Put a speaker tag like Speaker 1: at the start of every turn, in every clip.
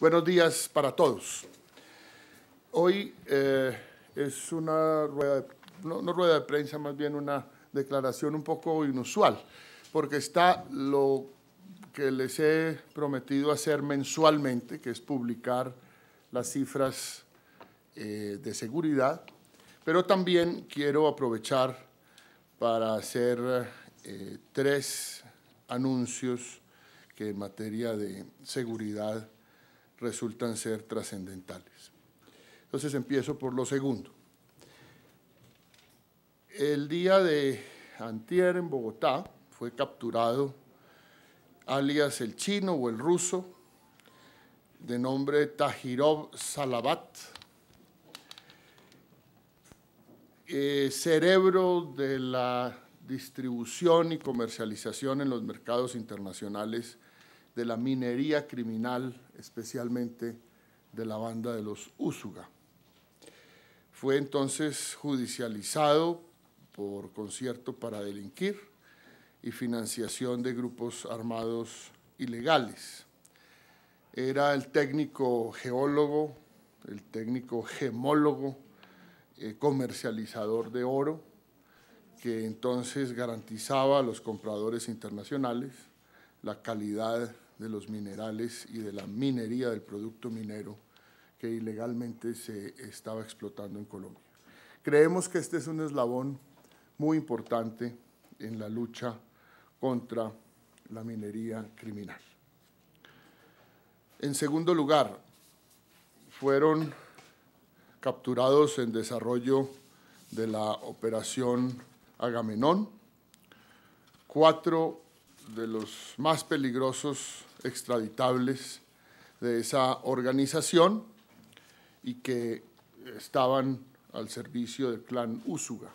Speaker 1: Buenos días para todos. Hoy eh, es una rueda, de, rueda de prensa, más bien una declaración un poco inusual, porque está lo que les he prometido hacer mensualmente, que es publicar las cifras eh, de seguridad, pero también quiero aprovechar para hacer eh, tres anuncios que en materia de seguridad resultan ser trascendentales. Entonces empiezo por lo segundo. El día de antier en Bogotá fue capturado alias el chino o el ruso, de nombre Tajirov Salabat, eh, cerebro de la distribución y comercialización en los mercados internacionales de la minería criminal, especialmente de la banda de los Usuga. Fue entonces judicializado por concierto para delinquir y financiación de grupos armados ilegales. Era el técnico geólogo, el técnico gemólogo, eh, comercializador de oro, que entonces garantizaba a los compradores internacionales la calidad de los minerales y de la minería del producto minero que ilegalmente se estaba explotando en Colombia. Creemos que este es un eslabón muy importante en la lucha contra la minería criminal. En segundo lugar, fueron capturados en desarrollo de la operación Agamenón, cuatro de los más peligrosos extraditables de esa organización y que estaban al servicio del clan Úsuga.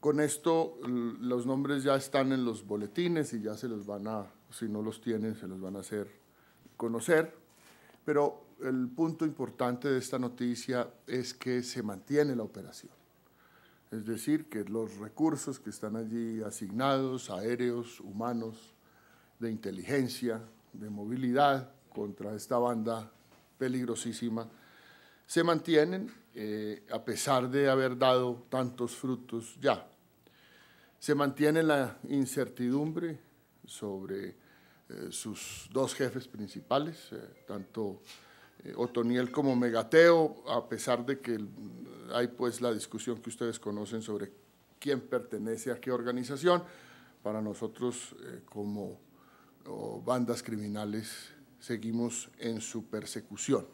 Speaker 1: Con esto los nombres ya están en los boletines y ya se los van a, si no los tienen, se los van a hacer conocer. Pero el punto importante de esta noticia es que se mantiene la operación. Es decir, que los recursos que están allí asignados, aéreos, humanos, de inteligencia, de movilidad contra esta banda peligrosísima, se mantienen eh, a pesar de haber dado tantos frutos ya. Se mantiene la incertidumbre sobre eh, sus dos jefes principales, eh, tanto Otoniel como Megateo, a pesar de que hay pues la discusión que ustedes conocen sobre quién pertenece a qué organización. Para nosotros como o bandas criminales seguimos en su persecución.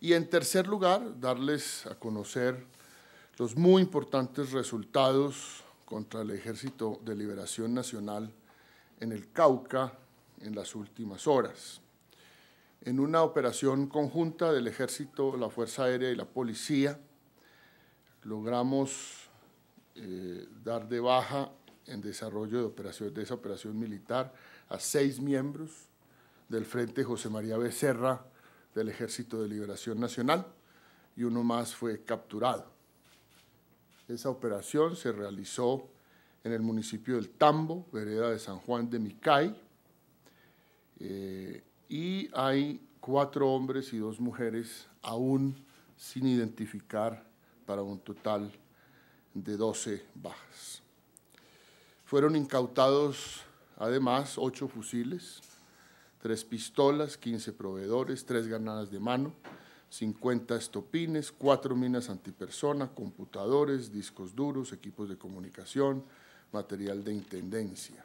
Speaker 1: Y en tercer lugar, darles a conocer los muy importantes resultados contra el Ejército de Liberación Nacional en el Cauca en las últimas horas. En una operación conjunta del Ejército, la Fuerza Aérea y la Policía, logramos eh, dar de baja en desarrollo de, de esa operación militar a seis miembros del Frente José María Becerra del Ejército de Liberación Nacional y uno más fue capturado. Esa operación se realizó en el municipio del Tambo, vereda de San Juan de Micay, eh, y hay cuatro hombres y dos mujeres aún sin identificar para un total de 12 bajas. Fueron incautados además ocho fusiles, tres pistolas, 15 proveedores, tres granadas de mano, 50 estopines, cuatro minas antipersona, computadores, discos duros, equipos de comunicación, material de intendencia.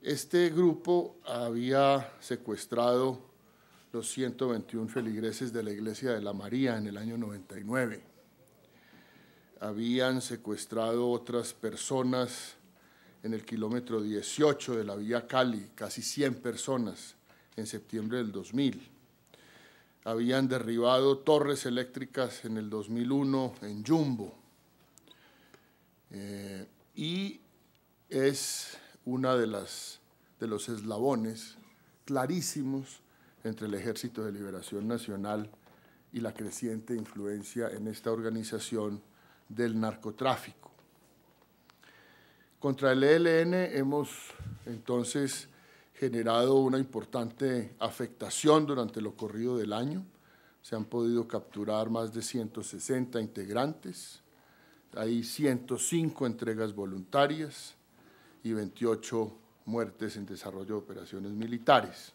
Speaker 1: Este grupo había secuestrado los 121 feligreses de la iglesia de la María en el año 99 habían secuestrado otras personas en el kilómetro 18 de la vía Cali, casi 100 personas en septiembre del 2000. Habían derribado torres eléctricas en el 2001 en Jumbo. Eh, y es una de las de los eslabones clarísimos entre el Ejército de Liberación Nacional y la creciente influencia en esta organización del narcotráfico. Contra el ELN hemos entonces generado una importante afectación durante lo corrido del año. Se han podido capturar más de 160 integrantes, hay 105 entregas voluntarias y 28 muertes en desarrollo de operaciones militares.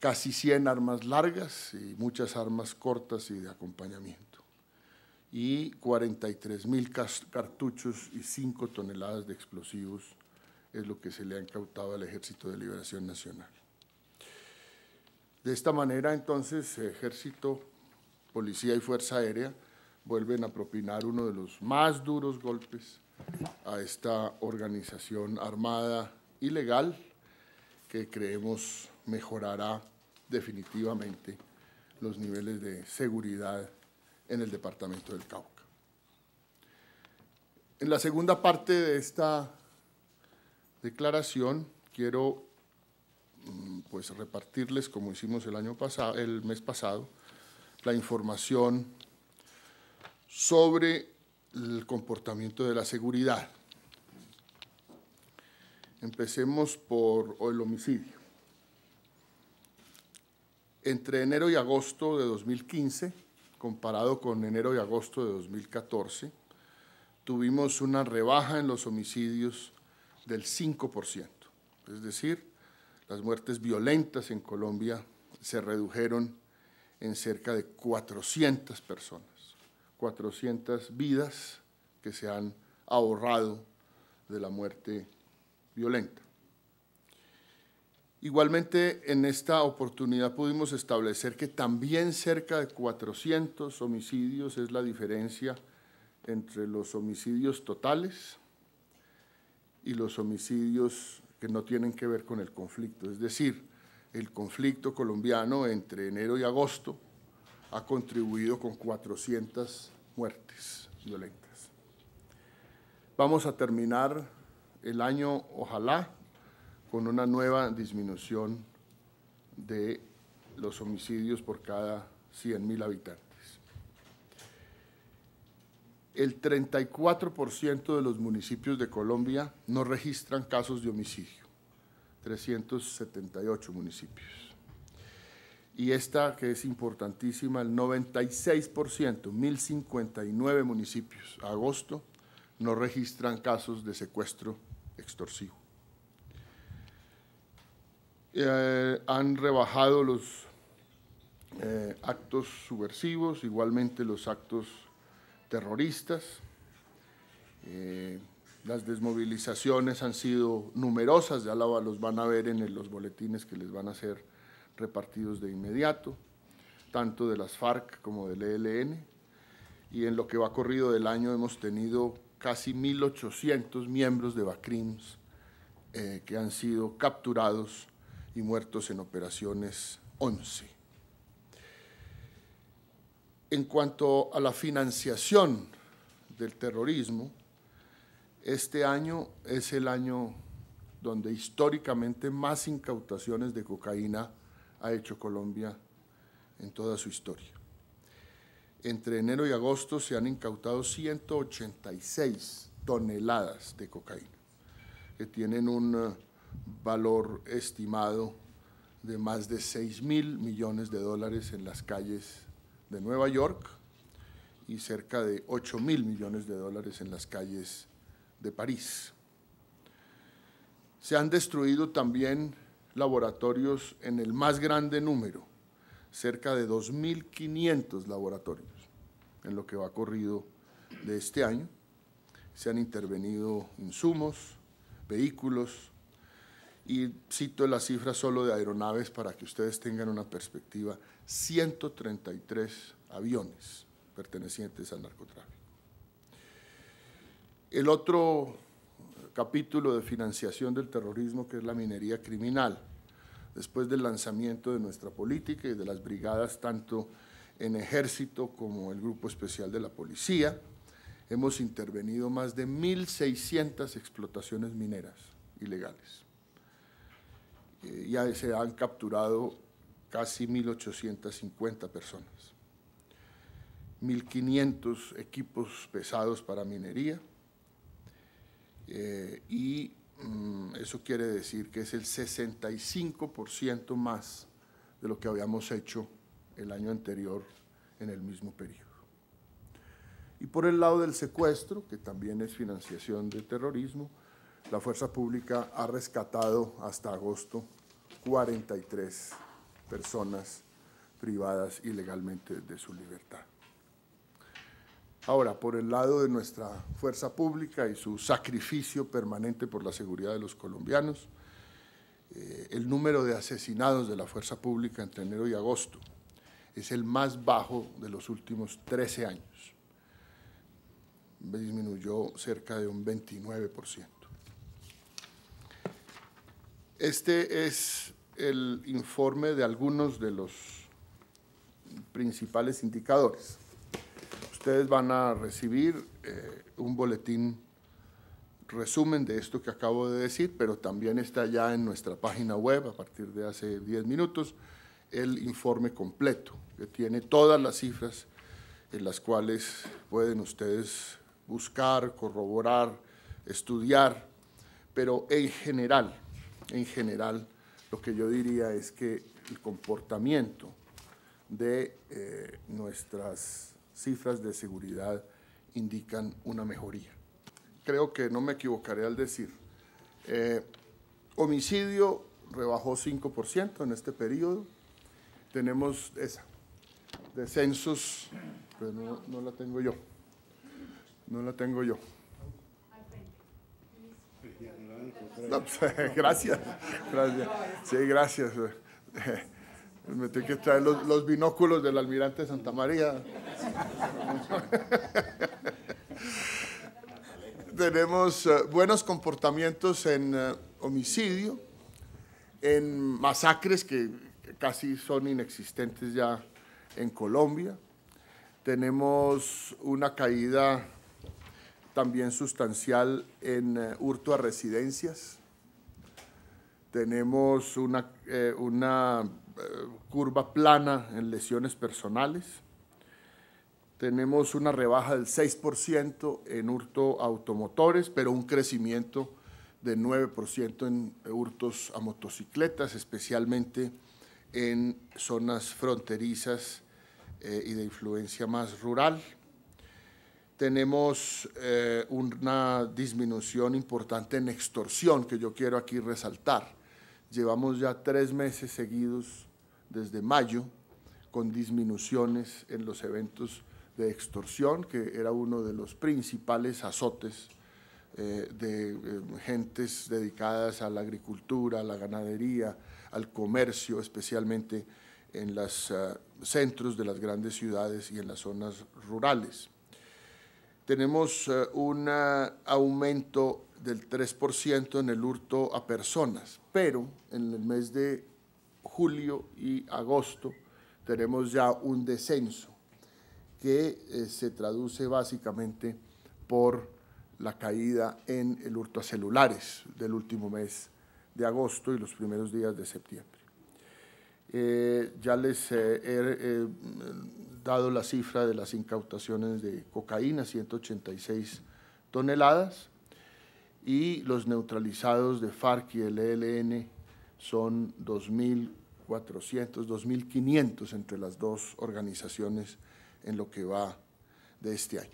Speaker 1: Casi 100 armas largas y muchas armas cortas y de acompañamiento y 43 mil cartuchos y 5 toneladas de explosivos es lo que se le ha incautado al Ejército de Liberación Nacional. De esta manera, entonces, Ejército, Policía y Fuerza Aérea vuelven a propinar uno de los más duros golpes a esta organización armada ilegal que creemos mejorará definitivamente los niveles de seguridad en el departamento del Cauca. En la segunda parte de esta declaración quiero mm, pues repartirles como hicimos el año pasado, el mes pasado, la información sobre el comportamiento de la seguridad. Empecemos por el homicidio. Entre enero y agosto de 2015 comparado con enero y agosto de 2014. Tuvimos una rebaja en los homicidios del 5%, es decir, las muertes violentas en Colombia se redujeron en cerca de 400 personas, 400 vidas que se han ahorrado de la muerte violenta. Igualmente, en esta oportunidad pudimos establecer que también cerca de 400 homicidios es la diferencia entre los homicidios totales y los homicidios que no tienen que ver con el conflicto. Es decir, el conflicto colombiano entre enero y agosto ha contribuido con 400 muertes violentas. Vamos a terminar el año, ojalá, con una nueva disminución de los homicidios por cada 100.000 habitantes. El 34% de los municipios de Colombia no registran casos de homicidio, 378 municipios. Y esta que es importantísima, el 96%, 1.059 municipios, agosto, no registran casos de secuestro extorsivo. Eh, han rebajado los eh, actos subversivos, igualmente los actos terroristas. Eh, las desmovilizaciones han sido numerosas, ya los van a ver en los boletines que les van a ser repartidos de inmediato, tanto de las FARC como del ELN. Y en lo que va corrido del año hemos tenido casi 1.800 miembros de BACRIMS que han sido capturados y muertos en operaciones 11. En cuanto a la financiación del terrorismo, este año es el año donde históricamente más incautaciones de cocaína ha hecho Colombia en toda su historia. Entre enero y agosto se han incautado 186 toneladas de cocaína, que tienen un eh, valor estimado de más de 6 mil millones de dólares en las calles de Nueva York y cerca de 8 mil millones de dólares en las calles de París. Se han destruido también laboratorios en el más grande número, cerca de 2.500 laboratorios en lo que va corrido de este año. Se han intervenido insumos, vehículos, y cito la cifra solo de aeronaves para que ustedes tengan una perspectiva, 133 aviones pertenecientes al narcotráfico. El otro capítulo de financiación del terrorismo, que es la minería criminal, después del lanzamiento de nuestra política y de las brigadas tanto en ejército como el grupo especial de la policía, hemos intervenido más de 1.600 explotaciones mineras ilegales. Eh, ya se han capturado casi 1.850 personas, 1.500 equipos pesados para minería eh, y mm, eso quiere decir que es el 65% más de lo que habíamos hecho el año anterior en el mismo periodo. Y por el lado del secuestro, que también es financiación de terrorismo, la fuerza pública ha rescatado hasta agosto 43 personas privadas ilegalmente de su libertad. Ahora, por el lado de nuestra fuerza pública y su sacrificio permanente por la seguridad de los colombianos, eh, el número de asesinados de la fuerza pública entre enero y agosto es el más bajo de los últimos 13 años. Disminuyó cerca de un 29%. Este es el informe de algunos de los principales indicadores. Ustedes van a recibir eh, un boletín resumen de esto que acabo de decir, pero también está ya en nuestra página web a partir de hace 10 minutos el informe completo, que tiene todas las cifras en las cuales pueden ustedes buscar, corroborar, estudiar, pero en general en general, lo que yo diría es que el comportamiento de eh, nuestras cifras de seguridad indican una mejoría. Creo que no me equivocaré al decir. Eh, homicidio rebajó 5% en este periodo. Tenemos esa. Descensos, pero no la tengo yo. No la tengo yo. Pues, gracias, gracias. Sí, gracias. Eh, me tengo que traer los, binóculos del almirante Santa María. Tenemos eh, buenos comportamientos en eh, homicidio, en masacres que casi son inexistentes ya en Colombia. Tenemos una caída también sustancial en eh, hurto a residencias. Tenemos una, eh, eh, curva plana en lesiones personales. Tenemos una rebaja del 6% en hurto a automotores, pero un crecimiento del 9% en hurtos a motocicletas, especialmente en zonas fronterizas y de influencia más rural tenemos eh, una disminución importante en extorsión que yo quiero aquí resaltar. Llevamos ya tres meses seguidos desde mayo con disminuciones en los eventos de extorsión, que era uno de los principales azotes eh, de eh, gentes dedicadas a la agricultura, a la ganadería, al comercio, especialmente en los centros de las grandes ciudades y en las zonas rurales tenemos eh, un eh, aumento del 3% en el hurto a personas, pero en el mes de julio y agosto tenemos ya un descenso que eh, se traduce básicamente por la caída en el hurto a celulares del último mes de agosto y los primeros días de septiembre. Eh, ya les eh, he eh, dado la cifra de las incautaciones de cocaína, 186 toneladas, y los neutralizados de FARC y el ELN son 2.400, 2.500 entre las dos organizaciones en lo que va de este año.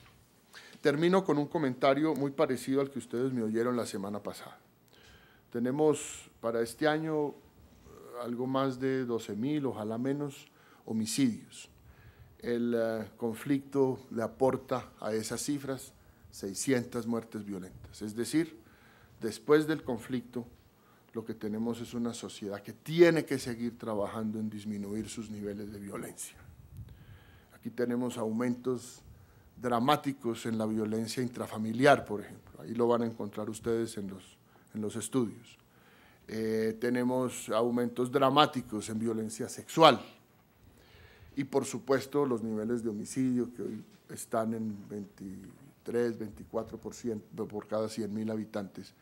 Speaker 1: Termino con un comentario muy parecido al que ustedes me oyeron la semana pasada. Tenemos para este año algo más de 12.000, ojalá menos, homicidios. El eh, conflicto le aporta a esas cifras 600 muertes violentas. Es decir, después del conflicto, lo que tenemos es una sociedad que tiene que seguir trabajando en disminuir sus niveles de violencia. Aquí tenemos aumentos dramáticos en la violencia intrafamiliar, por ejemplo. Ahí lo van a encontrar ustedes en los, en los estudios. Eh, tenemos aumentos dramáticos en violencia sexual y por supuesto los niveles de homicidio que hoy están en 23, 24% por cada mil habitantes,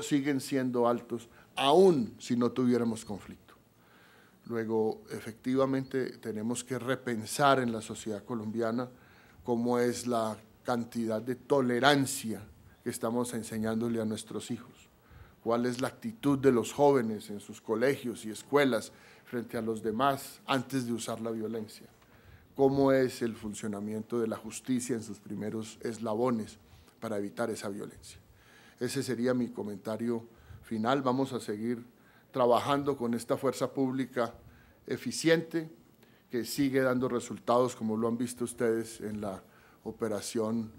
Speaker 1: siguen siendo altos aún si no tuviéramos conflicto. Luego, efectivamente, tenemos que repensar en la sociedad colombiana cómo es la cantidad de tolerancia que estamos enseñándole a nuestros hijos cuál es la actitud de los jóvenes en sus colegios y escuelas frente a los demás antes de usar la violencia, cómo es el funcionamiento de la justicia en sus primeros eslabones para evitar esa violencia. Ese sería mi comentario final. Vamos a seguir trabajando con esta fuerza pública eficiente que sigue dando resultados, como lo han visto ustedes en la operación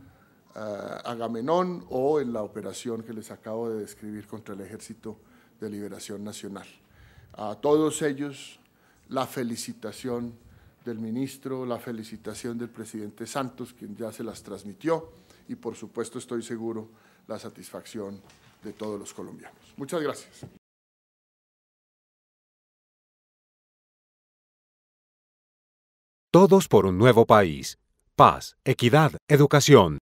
Speaker 1: Agamenón o en la operación que les acabo de describir contra el Ejército de Liberación Nacional. A todos ellos la felicitación del ministro, la felicitación del presidente Santos, quien ya se las transmitió, y por supuesto estoy seguro la satisfacción de todos los colombianos. Muchas gracias. Todos por un nuevo país. Paz, equidad, educación.